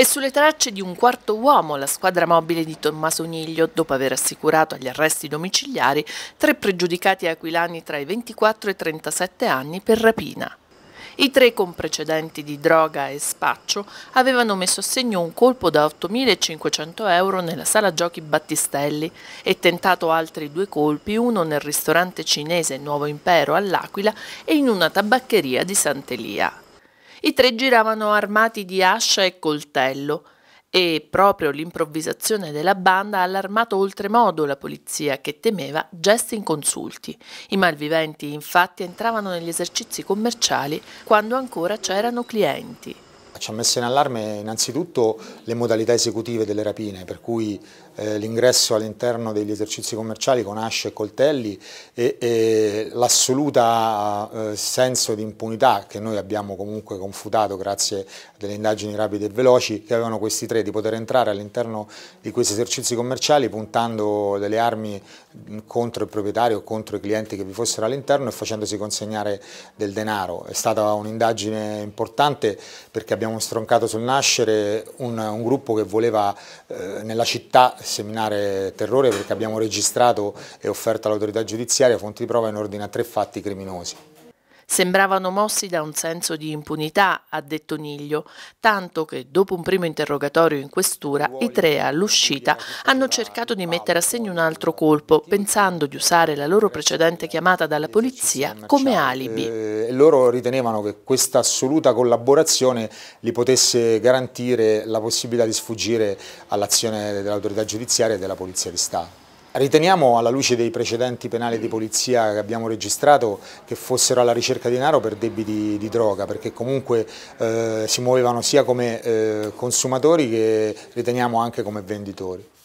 E sulle tracce di un quarto uomo la squadra mobile di Tommaso Niglio, dopo aver assicurato agli arresti domiciliari tre pregiudicati aquilani tra i 24 e i 37 anni per rapina. I tre con precedenti di droga e spaccio avevano messo a segno un colpo da 8.500 euro nella sala giochi Battistelli e tentato altri due colpi, uno nel ristorante cinese Nuovo Impero all'Aquila e in una tabaccheria di Sant'Elia. I tre giravano armati di ascia e coltello e proprio l'improvvisazione della banda ha allarmato oltremodo la polizia che temeva gesti inconsulti. I malviventi infatti entravano negli esercizi commerciali quando ancora c'erano clienti. Ci ha messo in allarme innanzitutto le modalità esecutive delle rapine, per cui eh, l'ingresso all'interno degli esercizi commerciali con asce e coltelli e, e l'assoluta eh, senso di impunità che noi abbiamo comunque confutato grazie a delle indagini rapide e veloci che avevano questi tre di poter entrare all'interno di questi esercizi commerciali puntando delle armi mm, contro il proprietario o contro i clienti che vi fossero all'interno e facendosi consegnare del denaro. È stata un'indagine importante perché abbiamo stroncato sul nascere un, un gruppo che voleva eh, nella città seminare terrore perché abbiamo registrato e offerto all'autorità giudiziaria fonti di prova in ordine a tre fatti criminosi. Sembravano mossi da un senso di impunità, ha detto Niglio, tanto che dopo un primo interrogatorio in questura i tre all'uscita hanno cercato di mettere a segno un altro colpo, pensando di usare la loro precedente chiamata dalla polizia come alibi. Eh, loro ritenevano che questa assoluta collaborazione li potesse garantire la possibilità di sfuggire all'azione dell'autorità giudiziaria e della polizia di Stato. Riteniamo, alla luce dei precedenti penali di polizia che abbiamo registrato, che fossero alla ricerca di denaro per debiti di droga, perché comunque eh, si muovevano sia come eh, consumatori che riteniamo anche come venditori.